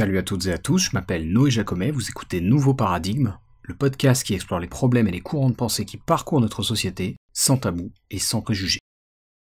Salut à toutes et à tous, je m'appelle Noé Jacomet, vous écoutez Nouveau Paradigme, le podcast qui explore les problèmes et les courants de pensée qui parcourent notre société, sans tabou et sans préjugés.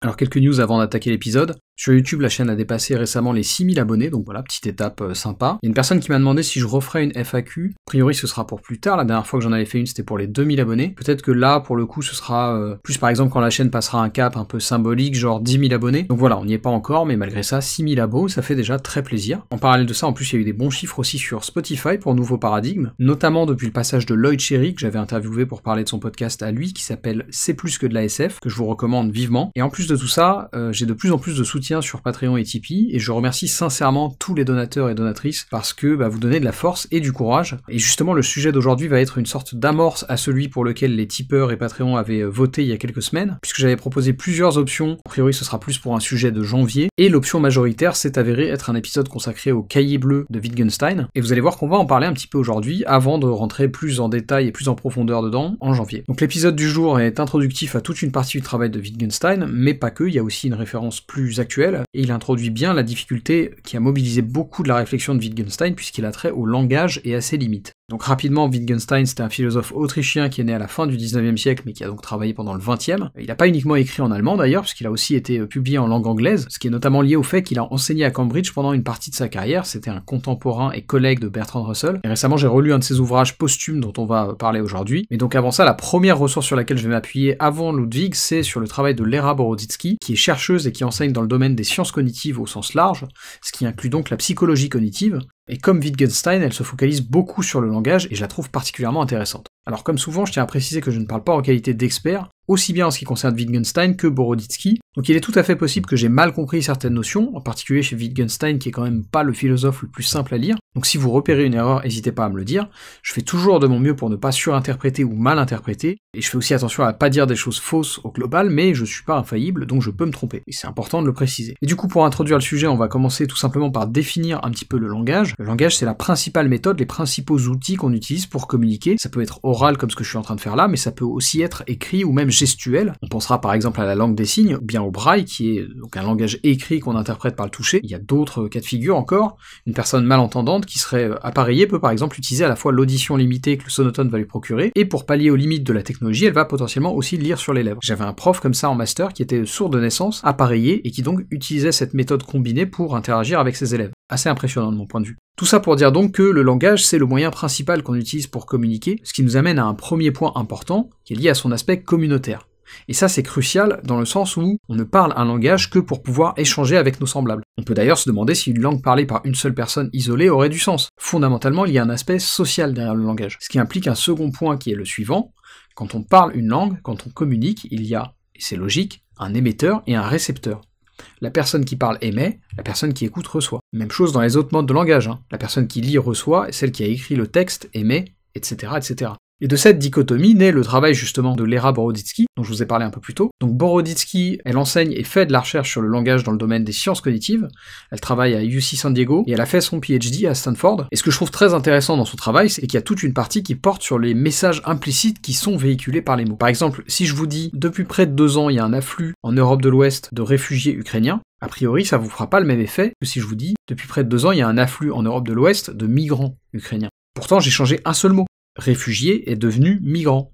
Alors quelques news avant d'attaquer l'épisode. Sur YouTube, la chaîne a dépassé récemment les 6000 abonnés, donc voilà, petite étape euh, sympa. Il y a une personne qui m'a demandé si je referais une FAQ. A priori, ce sera pour plus tard. La dernière fois que j'en avais fait une, c'était pour les 2000 abonnés. Peut-être que là, pour le coup, ce sera euh, plus par exemple quand la chaîne passera un cap un peu symbolique, genre 10 000 abonnés. Donc voilà, on n'y est pas encore, mais malgré ça, 6000 abos, ça fait déjà très plaisir. En parallèle de ça, en plus, il y a eu des bons chiffres aussi sur Spotify pour Nouveau Paradigme, notamment depuis le passage de Lloyd Cherry, que j'avais interviewé pour parler de son podcast à lui, qui s'appelle C'est plus que de la SF, que je vous recommande vivement. Et en plus de tout ça, euh, j'ai de plus en plus de soutien sur Patreon et Tipeee, et je remercie sincèrement tous les donateurs et donatrices parce que bah, vous donnez de la force et du courage. Et justement, le sujet d'aujourd'hui va être une sorte d'amorce à celui pour lequel les tipeurs et Patreon avaient euh, voté il y a quelques semaines, puisque j'avais proposé plusieurs options. A priori, ce sera plus pour un sujet de janvier, et l'option majoritaire s'est avérée être un épisode consacré au cahier bleu de Wittgenstein. Et vous allez voir qu'on va en parler un petit peu aujourd'hui avant de rentrer plus en détail et plus en profondeur dedans en janvier. Donc l'épisode du jour est introductif à toute une partie du travail de Wittgenstein, mais pas que, il y a aussi une référence plus actuelle et il introduit bien la difficulté qui a mobilisé beaucoup de la réflexion de Wittgenstein puisqu'il a trait au langage et à ses limites. Donc rapidement, Wittgenstein, c'était un philosophe autrichien qui est né à la fin du 19e siècle, mais qui a donc travaillé pendant le 20e. Il n'a pas uniquement écrit en allemand d'ailleurs, puisqu'il a aussi été euh, publié en langue anglaise, ce qui est notamment lié au fait qu'il a enseigné à Cambridge pendant une partie de sa carrière, c'était un contemporain et collègue de Bertrand Russell. Et récemment, j'ai relu un de ses ouvrages posthumes dont on va euh, parler aujourd'hui. Mais donc avant ça, la première ressource sur laquelle je vais m'appuyer avant Ludwig, c'est sur le travail de Lera Boroditsky, qui est chercheuse et qui enseigne dans le domaine des sciences cognitives au sens large, ce qui inclut donc la psychologie cognitive, et comme Wittgenstein, elle se focalise beaucoup sur le langage et je la trouve particulièrement intéressante. Alors comme souvent, je tiens à préciser que je ne parle pas en qualité d'expert, aussi bien en ce qui concerne Wittgenstein que Boroditsky, donc il est tout à fait possible que j'ai mal compris certaines notions, en particulier chez Wittgenstein qui est quand même pas le philosophe le plus simple à lire, donc si vous repérez une erreur, n'hésitez pas à me le dire. Je fais toujours de mon mieux pour ne pas surinterpréter ou mal interpréter, et je fais aussi attention à ne pas dire des choses fausses au global, mais je ne suis pas infaillible, donc je peux me tromper. Et c'est important de le préciser. Et du coup, pour introduire le sujet, on va commencer tout simplement par définir un petit peu le langage. Le langage, c'est la principale méthode, les principaux outils qu'on utilise pour communiquer. Ça peut être oral comme ce que je suis en train de faire là, mais ça peut aussi être écrit ou même gestuel. On pensera par exemple à la langue des signes, ou bien au braille, qui est donc un langage écrit qu'on interprète par le toucher. Il y a d'autres cas de figure encore. Une personne malentendante qui serait euh, appareillé peut par exemple utiliser à la fois l'audition limitée que le sonotone va lui procurer, et pour pallier aux limites de la technologie, elle va potentiellement aussi lire sur les lèvres. J'avais un prof comme ça en master qui était sourd de naissance, appareillé, et qui donc utilisait cette méthode combinée pour interagir avec ses élèves. Assez impressionnant de mon point de vue. Tout ça pour dire donc que le langage, c'est le moyen principal qu'on utilise pour communiquer, ce qui nous amène à un premier point important qui est lié à son aspect communautaire. Et ça, c'est crucial dans le sens où on ne parle un langage que pour pouvoir échanger avec nos semblables. On peut d'ailleurs se demander si une langue parlée par une seule personne isolée aurait du sens. Fondamentalement, il y a un aspect social derrière le langage, ce qui implique un second point qui est le suivant. Quand on parle une langue, quand on communique, il y a, et c'est logique, un émetteur et un récepteur. La personne qui parle émet, la personne qui écoute reçoit. Même chose dans les autres modes de langage. Hein. La personne qui lit reçoit, celle qui a écrit le texte émet, etc. Et de cette dichotomie naît le travail justement de Lera Boroditsky, dont je vous ai parlé un peu plus tôt. Donc Boroditsky, elle enseigne et fait de la recherche sur le langage dans le domaine des sciences cognitives. Elle travaille à UC San Diego et elle a fait son PhD à Stanford. Et ce que je trouve très intéressant dans son travail, c'est qu'il y a toute une partie qui porte sur les messages implicites qui sont véhiculés par les mots. Par exemple, si je vous dis depuis près de deux ans, il y a un afflux en Europe de l'Ouest de réfugiés ukrainiens, a priori, ça vous fera pas le même effet que si je vous dis depuis près de deux ans, il y a un afflux en Europe de l'Ouest de migrants ukrainiens. Pourtant, j'ai changé un seul mot réfugié est devenu migrant.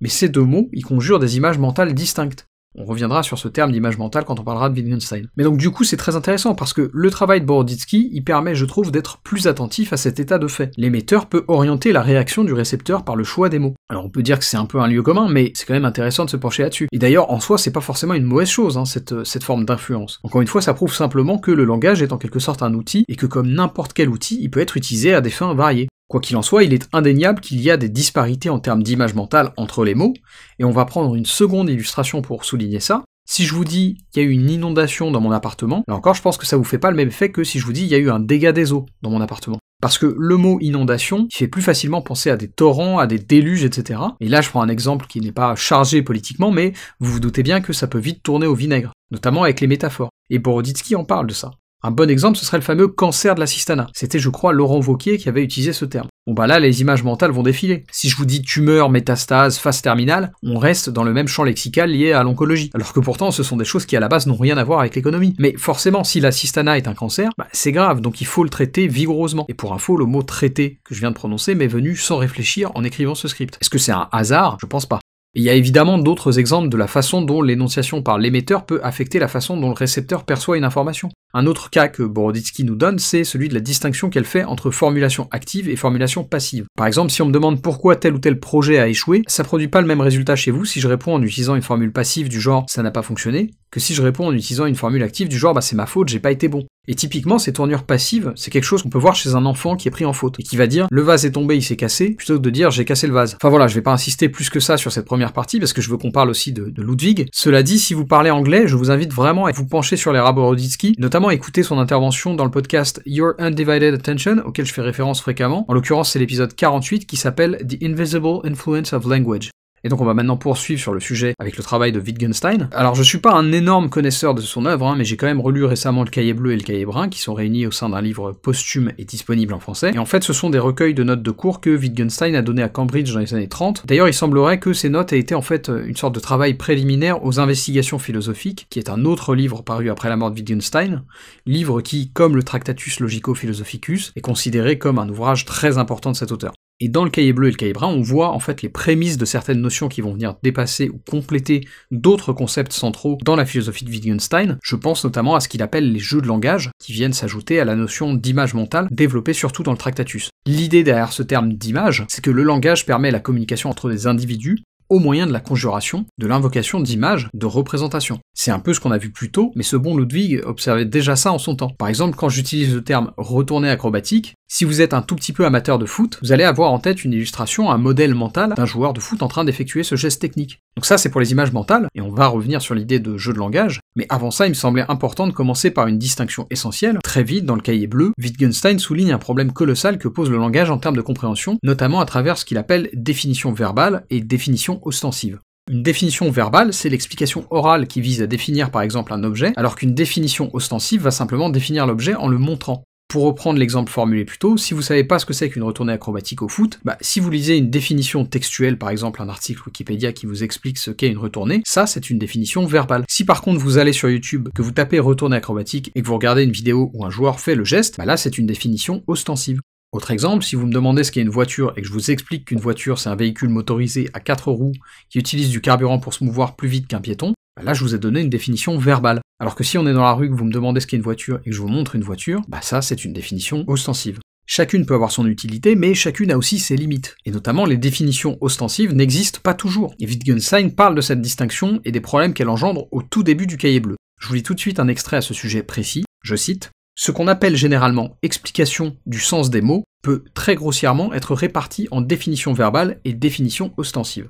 Mais ces deux mots, ils conjurent des images mentales distinctes. On reviendra sur ce terme d'image mentale quand on parlera de Wittgenstein. Mais donc du coup c'est très intéressant parce que le travail de Boroditsky, il permet je trouve d'être plus attentif à cet état de fait. L'émetteur peut orienter la réaction du récepteur par le choix des mots. Alors on peut dire que c'est un peu un lieu commun, mais c'est quand même intéressant de se pencher là-dessus. Et d'ailleurs en soi c'est pas forcément une mauvaise chose hein, cette, euh, cette forme d'influence. Encore une fois ça prouve simplement que le langage est en quelque sorte un outil et que comme n'importe quel outil il peut être utilisé à des fins variées. Quoi qu'il en soit, il est indéniable qu'il y a des disparités en termes d'image mentale entre les mots, et on va prendre une seconde illustration pour souligner ça. Si je vous dis qu'il y a eu une inondation dans mon appartement, là encore je pense que ça vous fait pas le même effet que si je vous dis qu'il y a eu un dégât des eaux dans mon appartement. Parce que le mot inondation fait plus facilement penser à des torrents, à des déluges, etc. Et là, je prends un exemple qui n'est pas chargé politiquement, mais vous vous doutez bien que ça peut vite tourner au vinaigre, notamment avec les métaphores. Et Boroditsky en parle de ça. Un bon exemple, ce serait le fameux cancer de la cistana. C'était, je crois, Laurent Vauquier qui avait utilisé ce terme. Bon bah là, les images mentales vont défiler. Si je vous dis tumeur, métastase, phase terminale, on reste dans le même champ lexical lié à l'oncologie. Alors que pourtant, ce sont des choses qui à la base n'ont rien à voir avec l'économie. Mais forcément, si la cistana est un cancer, bah, c'est grave, donc il faut le traiter vigoureusement. Et pour info, le mot traiter que je viens de prononcer m'est venu sans réfléchir en écrivant ce script. Est-ce que c'est un hasard Je pense pas. Il y a évidemment d'autres exemples de la façon dont l'énonciation par l'émetteur peut affecter la façon dont le récepteur perçoit une information. Un autre cas que Boroditsky nous donne, c'est celui de la distinction qu'elle fait entre formulation active et formulation passive. Par exemple, si on me demande pourquoi tel ou tel projet a échoué, ça produit pas le même résultat chez vous si je réponds en utilisant une formule passive du genre ça n'a pas fonctionné, que si je réponds en utilisant une formule active du genre bah c'est ma faute, j'ai pas été bon. Et typiquement, ces tournures passives, c'est quelque chose qu'on peut voir chez un enfant qui est pris en faute et qui va dire le vase est tombé, il s'est cassé, plutôt que de dire j'ai cassé le vase. Enfin voilà, je vais pas insister plus que ça sur cette première partie parce que je veux qu'on parle aussi de, Ludwig. Cela dit, si vous parlez anglais, je vous invite vraiment à vous pencher sur les Boroditsky, notamment écouter son intervention dans le podcast Your Undivided Attention, auquel je fais référence fréquemment. En l'occurrence, c'est l'épisode 48 qui s'appelle The Invisible Influence of Language. Et donc on va maintenant poursuivre sur le sujet avec le travail de Wittgenstein. Alors je suis pas un énorme connaisseur de son œuvre, hein, mais j'ai quand même relu récemment le cahier bleu et le cahier brun, qui sont réunis au sein d'un livre posthume et disponible en français. Et en fait ce sont des recueils de notes de cours que Wittgenstein a donné à Cambridge dans les années 30. D'ailleurs il semblerait que ces notes aient été en fait une sorte de travail préliminaire aux investigations philosophiques, qui est un autre livre paru après la mort de Wittgenstein, livre qui, comme le Tractatus Logico-Philosophicus, est considéré comme un ouvrage très important de cet auteur. Et dans le cahier bleu et le cahier brun, on voit en fait les prémices de certaines notions qui vont venir dépasser ou compléter d'autres concepts centraux dans la philosophie de Wittgenstein. Je pense notamment à ce qu'il appelle les jeux de langage, qui viennent s'ajouter à la notion d'image mentale, développée surtout dans le Tractatus. L'idée derrière ce terme d'image, c'est que le langage permet la communication entre des individus, au moyen de la conjuration, de l'invocation d'images, de représentations. C'est un peu ce qu'on a vu plus tôt, mais ce bon Ludwig observait déjà ça en son temps. Par exemple, quand j'utilise le terme retourner acrobatique, si vous êtes un tout petit peu amateur de foot, vous allez avoir en tête une illustration, un modèle mental d'un joueur de foot en train d'effectuer ce geste technique. Donc ça c'est pour les images mentales, et on va revenir sur l'idée de jeu de langage, mais avant ça il me semblait important de commencer par une distinction essentielle. Très vite, dans le cahier bleu, Wittgenstein souligne un problème colossal que pose le langage en termes de compréhension, notamment à travers ce qu'il appelle définition verbale et définition ostensive. Une définition verbale, c'est l'explication orale qui vise à définir par exemple un objet, alors qu'une définition ostensive va simplement définir l'objet en le montrant. Pour reprendre l'exemple formulé plus tôt, si vous ne savez pas ce que c'est qu'une retournée acrobatique au foot, bah, si vous lisez une définition textuelle, par exemple un article Wikipédia qui vous explique ce qu'est une retournée, ça c'est une définition verbale. Si par contre vous allez sur YouTube, que vous tapez retournée acrobatique et que vous regardez une vidéo où un joueur fait le geste, bah là c'est une définition ostensive. Autre exemple, si vous me demandez ce qu'est une voiture et que je vous explique qu'une voiture c'est un véhicule motorisé à quatre roues qui utilise du carburant pour se mouvoir plus vite qu'un piéton, bah là je vous ai donné une définition verbale. Alors que si on est dans la rue que vous me demandez ce qu'est une voiture et que je vous montre une voiture, bah ça c'est une définition ostensive. Chacune peut avoir son utilité, mais chacune a aussi ses limites. Et notamment, les définitions ostensives n'existent pas toujours. Et Wittgenstein parle de cette distinction et des problèmes qu'elle engendre au tout début du cahier bleu. Je vous lis tout de suite un extrait à ce sujet précis. Je cite ce qu'on appelle généralement explication du sens des mots peut très grossièrement être réparti en définition verbale et définition ostensive.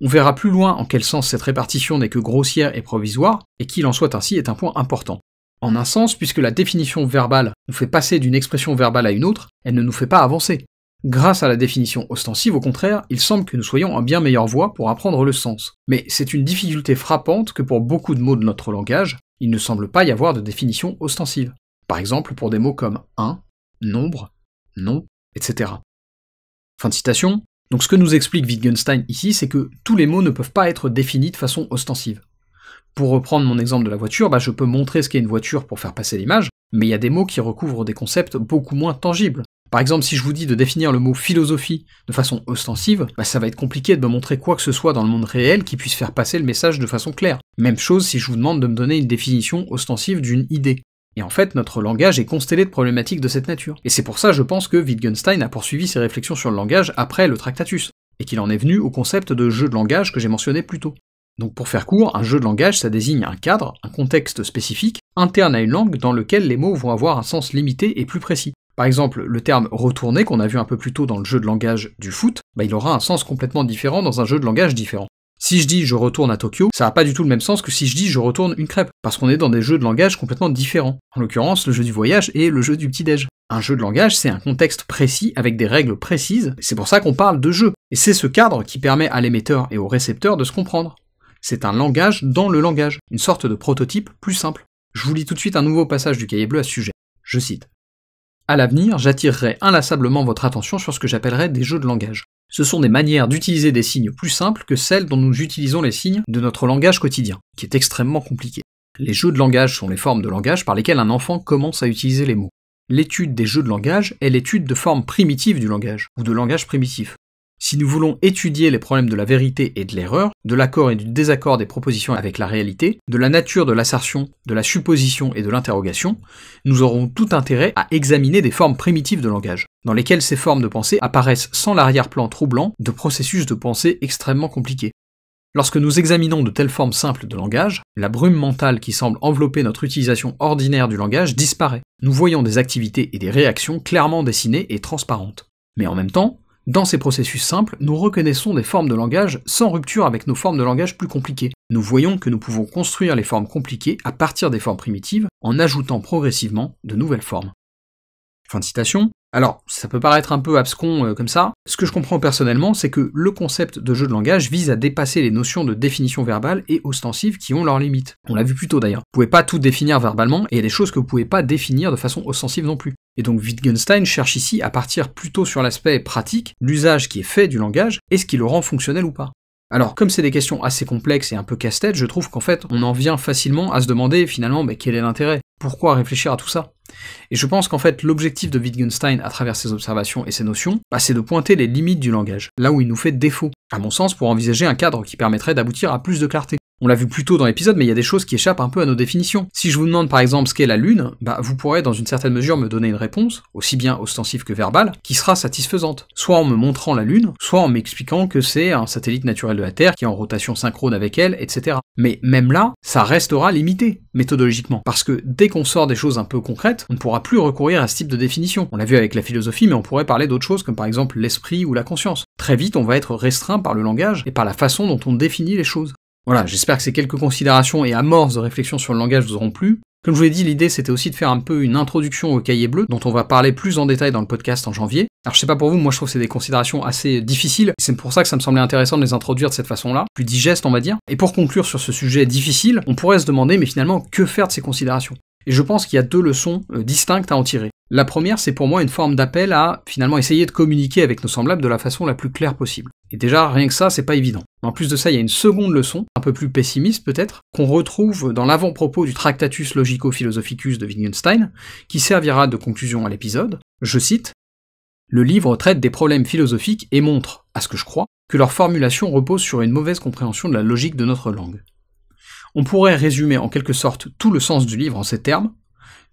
On verra plus loin en quel sens cette répartition n'est que grossière et provisoire, et qu'il en soit ainsi est un point important. En un sens, puisque la définition verbale nous fait passer d'une expression verbale à une autre, elle ne nous fait pas avancer. Grâce à la définition ostensive, au contraire, il semble que nous soyons en bien meilleure voie pour apprendre le sens. Mais c'est une difficulté frappante que pour beaucoup de mots de notre langage, il ne semble pas y avoir de définition ostensive. Par exemple pour des mots comme un, nombre, nom », etc. Fin de citation. Donc ce que nous explique Wittgenstein ici, c'est que tous les mots ne peuvent pas être définis de façon ostensive. Pour reprendre mon exemple de la voiture, bah je peux montrer ce qu'est une voiture pour faire passer l'image, mais il y a des mots qui recouvrent des concepts beaucoup moins tangibles. Par exemple, si je vous dis de définir le mot philosophie de façon ostensive, bah ça va être compliqué de me montrer quoi que ce soit dans le monde réel qui puisse faire passer le message de façon claire. Même chose si je vous demande de me donner une définition ostensive d'une idée. Et en fait, notre langage est constellé de problématiques de cette nature. Et c'est pour ça, je pense, que Wittgenstein a poursuivi ses réflexions sur le langage après le Tractatus, et qu'il en est venu au concept de jeu de langage que j'ai mentionné plus tôt. Donc pour faire court, un jeu de langage, ça désigne un cadre, un contexte spécifique, interne à une langue dans lequel les mots vont avoir un sens limité et plus précis. Par exemple, le terme retourner qu'on a vu un peu plus tôt dans le jeu de langage du foot, bah il aura un sens complètement différent dans un jeu de langage différent. Si je dis je retourne à Tokyo, ça n'a pas du tout le même sens que si je dis je retourne une crêpe, parce qu'on est dans des jeux de langage complètement différents. En l'occurrence, le jeu du voyage et le jeu du petit-déj. Un jeu de langage, c'est un contexte précis avec des règles précises, c'est pour ça qu'on parle de jeu. Et c'est ce cadre qui permet à l'émetteur et au récepteur de se comprendre. C'est un langage dans le langage, une sorte de prototype plus simple. Je vous lis tout de suite un nouveau passage du cahier bleu à ce sujet. Je cite. À l'avenir, j'attirerai inlassablement votre attention sur ce que j'appellerai des jeux de langage. Ce sont des manières d'utiliser des signes plus simples que celles dont nous utilisons les signes de notre langage quotidien, qui est extrêmement compliqué. Les jeux de langage sont les formes de langage par lesquelles un enfant commence à utiliser les mots. L'étude des jeux de langage est l'étude de formes primitives du langage, ou de langage primitif. Si nous voulons étudier les problèmes de la vérité et de l'erreur, de l'accord et du désaccord des propositions avec la réalité, de la nature de l'assertion, de la supposition et de l'interrogation, nous aurons tout intérêt à examiner des formes primitives de langage dans lesquelles ces formes de pensée apparaissent sans l'arrière-plan troublant de processus de pensée extrêmement compliqués. Lorsque nous examinons de telles formes simples de langage, la brume mentale qui semble envelopper notre utilisation ordinaire du langage disparaît. Nous voyons des activités et des réactions clairement dessinées et transparentes. Mais en même temps, dans ces processus simples, nous reconnaissons des formes de langage sans rupture avec nos formes de langage plus compliquées. Nous voyons que nous pouvons construire les formes compliquées à partir des formes primitives en ajoutant progressivement de nouvelles formes. Fin de citation. Alors, ça peut paraître un peu abscon euh, comme ça. Ce que je comprends personnellement, c'est que le concept de jeu de langage vise à dépasser les notions de définition verbale et ostensive qui ont leurs limites. On l'a vu plus tôt d'ailleurs. Vous pouvez pas tout définir verbalement et il y a des choses que vous pouvez pas définir de façon ostensive non plus. Et donc Wittgenstein cherche ici à partir plutôt sur l'aspect pratique, l'usage qui est fait du langage et ce qui le rend fonctionnel ou pas. Alors, comme c'est des questions assez complexes et un peu casse-tête, je trouve qu'en fait, on en vient facilement à se demander finalement, quel est l'intérêt Pourquoi réfléchir à tout ça Et je pense qu'en fait, l'objectif de Wittgenstein à travers ses observations et ses notions, bah, c'est de pointer les limites du langage, là où il nous fait défaut, à mon sens, pour envisager un cadre qui permettrait d'aboutir à plus de clarté. On l'a vu plus tôt dans l'épisode, mais il y a des choses qui échappent un peu à nos définitions. Si je vous demande par exemple ce qu'est la Lune, bah vous pourrez dans une certaine mesure me donner une réponse, aussi bien ostensive que verbale, qui sera satisfaisante. Soit en me montrant la Lune, soit en m'expliquant que c'est un satellite naturel de la Terre qui est en rotation synchrone avec elle, etc. Mais même là, ça restera limité, méthodologiquement. Parce que dès qu'on sort des choses un peu concrètes, on ne pourra plus recourir à ce type de définition. On l'a vu avec la philosophie, mais on pourrait parler d'autres choses comme par exemple l'esprit ou la conscience. Très vite, on va être restreint par le langage et par la façon dont on définit les choses. Voilà, j'espère que ces quelques considérations et amorces de réflexion sur le langage vous auront plu. Comme je vous l'ai dit, l'idée c'était aussi de faire un peu une introduction au cahier bleu, dont on va parler plus en détail dans le podcast en janvier. Alors je sais pas pour vous, moi je trouve que c'est des considérations assez difficiles, c'est pour ça que ça me semblait intéressant de les introduire de cette façon-là, plus digeste on va dire. Et pour conclure sur ce sujet difficile, on pourrait se demander mais finalement que faire de ces considérations Et je pense qu'il y a deux leçons euh, distinctes à en tirer. La première, c'est pour moi une forme d'appel à finalement essayer de communiquer avec nos semblables de la façon la plus claire possible. Et déjà, rien que ça, c'est pas évident. En plus de ça, il y a une seconde leçon, un peu plus pessimiste peut-être, qu'on retrouve dans l'avant-propos du Tractatus Logico-Philosophicus de Wittgenstein, qui servira de conclusion à l'épisode. Je cite Le livre traite des problèmes philosophiques et montre, à ce que je crois, que leur formulation repose sur une mauvaise compréhension de la logique de notre langue. On pourrait résumer en quelque sorte tout le sens du livre en ces termes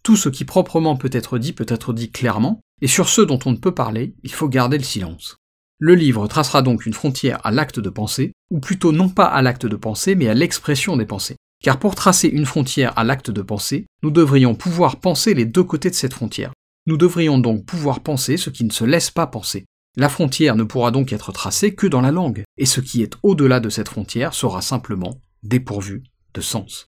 tout ce qui proprement peut être dit peut être dit clairement, et sur ce dont on ne peut parler, il faut garder le silence. Le livre tracera donc une frontière à l'acte de penser, ou plutôt non pas à l'acte de penser, mais à l'expression des pensées. Car pour tracer une frontière à l'acte de penser, nous devrions pouvoir penser les deux côtés de cette frontière. Nous devrions donc pouvoir penser ce qui ne se laisse pas penser. La frontière ne pourra donc être tracée que dans la langue, et ce qui est au-delà de cette frontière sera simplement dépourvu de sens.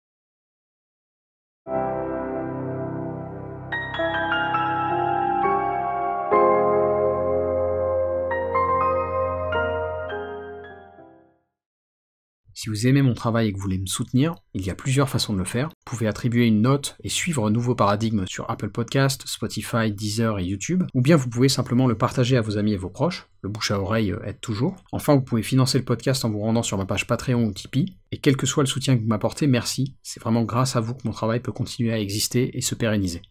vous aimez mon travail et que vous voulez me soutenir, il y a plusieurs façons de le faire. Vous pouvez attribuer une note et suivre un Nouveau Paradigme sur Apple Podcast, Spotify, Deezer et YouTube, ou bien vous pouvez simplement le partager à vos amis et vos proches, le bouche à oreille euh, aide toujours. Enfin, vous pouvez financer le podcast en vous rendant sur ma page Patreon ou Tipeee, et quel que soit le soutien que vous m'apportez, merci, c'est vraiment grâce à vous que mon travail peut continuer à exister et se pérenniser.